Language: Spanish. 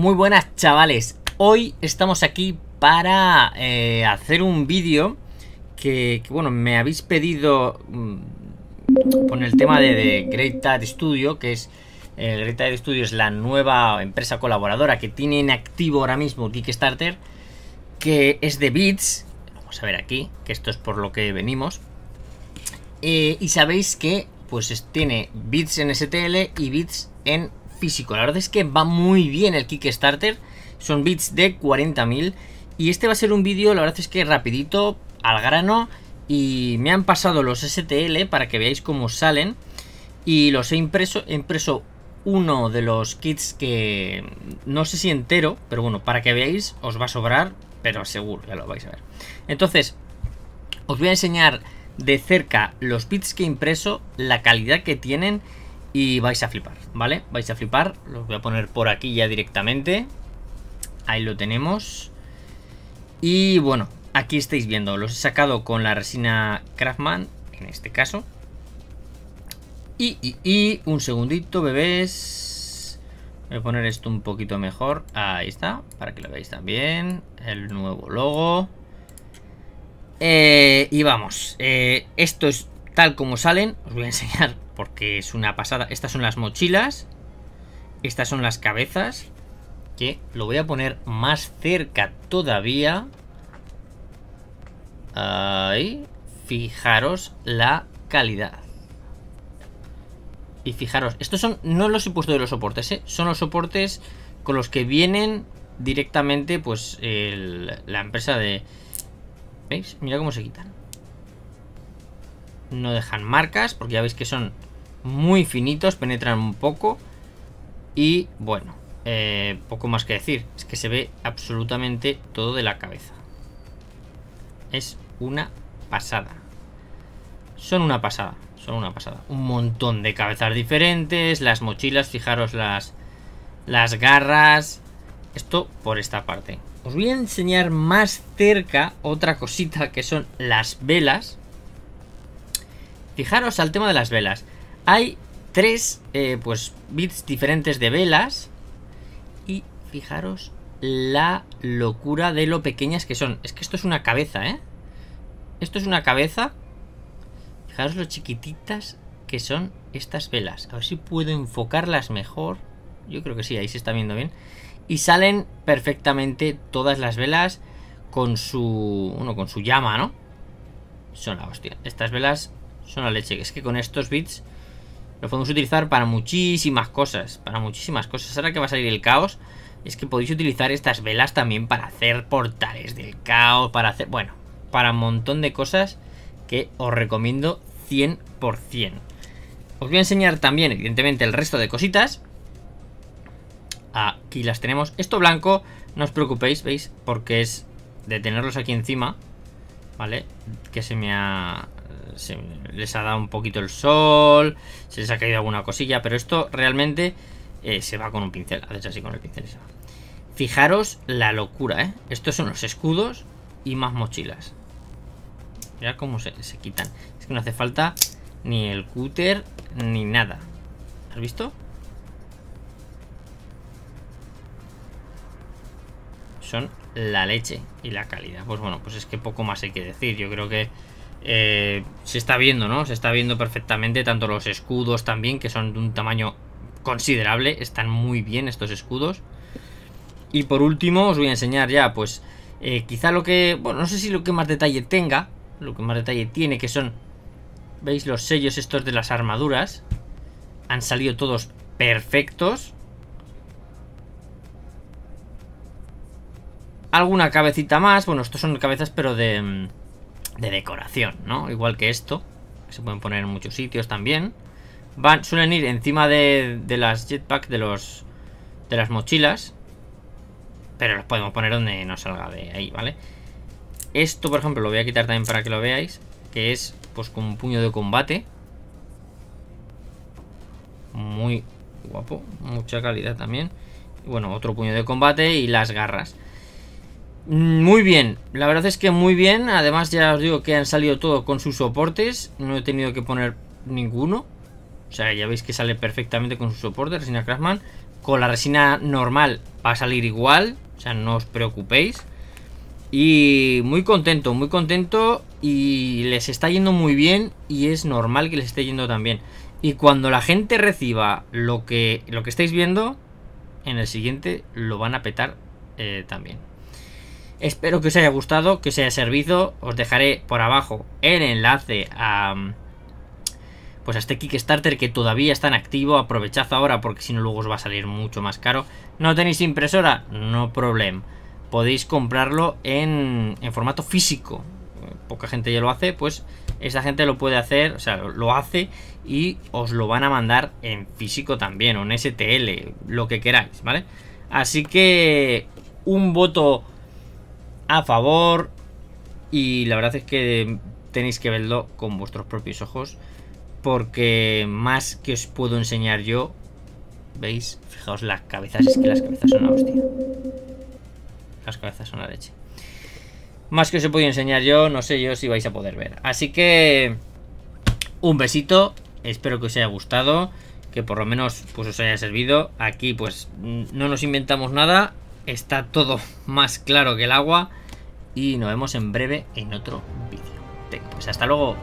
Muy buenas chavales, hoy estamos aquí para eh, hacer un vídeo que, bueno, me habéis pedido mm, con el tema de, de Great Studio, que es eh, el Studio es la nueva empresa colaboradora que tiene en activo ahora mismo Kickstarter, que es de Bits, vamos a ver aquí, que esto es por lo que venimos, eh, y sabéis que pues tiene Bits en STL y Bits en físico. La verdad es que va muy bien el Kickstarter. Son bits de 40.000. Y este va a ser un vídeo, la verdad es que rapidito, al grano. Y me han pasado los STL para que veáis cómo salen. Y los he impreso, he impreso uno de los kits que no sé si entero, pero bueno, para que veáis os va a sobrar, pero seguro, ya lo vais a ver. Entonces, os voy a enseñar de cerca los bits que he impreso, la calidad que tienen y vais a flipar, ¿vale? Vais a flipar. Los voy a poner por aquí ya directamente. Ahí lo tenemos. Y bueno, aquí estáis viendo. Los he sacado con la resina Craftman, en este caso. Y, y, y un segundito, bebés. Voy a poner esto un poquito mejor. Ahí está, para que lo veáis también. El nuevo logo. Eh, y vamos, eh, esto es como salen, os voy a enseñar porque es una pasada. Estas son las mochilas, estas son las cabezas, que lo voy a poner más cerca todavía. Ahí, fijaros la calidad. Y fijaros, estos son no los he puesto de los soportes, ¿eh? son los soportes con los que vienen directamente pues la empresa de... ¿Veis? Mira cómo se quitan no dejan marcas, porque ya veis que son muy finitos, penetran un poco. Y bueno, eh, poco más que decir, es que se ve absolutamente todo de la cabeza. Es una pasada. Son una pasada, son una pasada. Un montón de cabezas diferentes, las mochilas, fijaros las, las garras. Esto por esta parte. Os voy a enseñar más cerca otra cosita que son las velas. Fijaros al tema de las velas. Hay tres eh, pues bits diferentes de velas. Y fijaros la locura de lo pequeñas que son. Es que esto es una cabeza, ¿eh? Esto es una cabeza. Fijaros lo chiquititas que son estas velas. A ver si puedo enfocarlas mejor. Yo creo que sí, ahí se está viendo bien. Y salen perfectamente todas las velas con su... Bueno, con su llama, ¿no? Son la hostia. Estas velas son la leche. Es que con estos bits lo podemos utilizar para muchísimas cosas. Para muchísimas cosas. Ahora que va a salir el caos, es que podéis utilizar estas velas también para hacer portales del caos, para hacer... Bueno, para un montón de cosas que os recomiendo 100%. Os voy a enseñar también, evidentemente, el resto de cositas. Aquí las tenemos. Esto blanco, no os preocupéis, ¿veis? Porque es de tenerlos aquí encima, ¿vale? Que se me ha les ha dado un poquito el sol, se les ha caído alguna cosilla, pero esto realmente eh, se va con un pincel, así con el pincel. Se va. Fijaros la locura, ¿eh? Estos son los escudos y más mochilas. Mirad cómo se, se quitan. Es que no hace falta ni el cúter ni nada. ¿Has visto? Son la leche y la calidad. Pues bueno, pues es que poco más hay que decir. Yo creo que eh, se está viendo, ¿no? Se está viendo perfectamente tanto los escudos también, que son de un tamaño considerable, están muy bien estos escudos. Y por último os voy a enseñar ya, pues, eh, quizá lo que, bueno, no sé si lo que más detalle tenga, lo que más detalle tiene, que son, ¿veis los sellos estos de las armaduras? Han salido todos perfectos. Alguna cabecita más, bueno, estos son cabezas pero de mm, de decoración, ¿no? Igual que esto, se pueden poner en muchos sitios también. Van, suelen ir encima de, las jetpack, de los de las mochilas, pero los podemos poner donde nos salga de ahí, ¿vale? Esto, por ejemplo, lo voy a quitar también para que lo veáis, que es pues con un puño de combate. Muy guapo, mucha calidad también. Y bueno, otro puño de combate y las garras. Mm, muy bien, la verdad es que muy bien. Además ya os digo que han salido todo con sus soportes. No he tenido que poner ninguno. O sea, ya veis que sale perfectamente con su soporte, resina Craftman. Con la resina normal va a salir igual. O sea, no os preocupéis. Y muy contento, muy contento. Y les está yendo muy bien. Y es normal que les esté yendo también Y cuando la gente reciba lo que, lo que estáis viendo, en el siguiente lo van a petar eh, también. Espero que os haya gustado, que os haya servido. Os dejaré por abajo el enlace a... Mm, pues a este Kickstarter que todavía está en activo. Aprovechad ahora porque si no luego os va a salir mucho más caro. ¿No tenéis impresora? No problem. Podéis comprarlo en, en formato físico. Poca gente ya lo hace, pues esa gente lo puede hacer, o sea, lo hace y os lo van a mandar en físico también, o en STL, lo que queráis, ¿vale? Así que un voto a favor. Y la verdad es que tenéis que verlo con vuestros propios ojos. Porque más que os puedo enseñar yo, ¿veis? Fijaos las cabezas, es que las cabezas son la hostia. Las cabezas son la leche. Más que os he podido enseñar yo, no sé yo si vais a poder ver. Así que un besito, espero que os haya gustado, que por lo menos pues os haya servido. Aquí pues no nos inventamos nada, está todo más claro que el agua y nos vemos en breve en otro vídeo. pues hasta luego.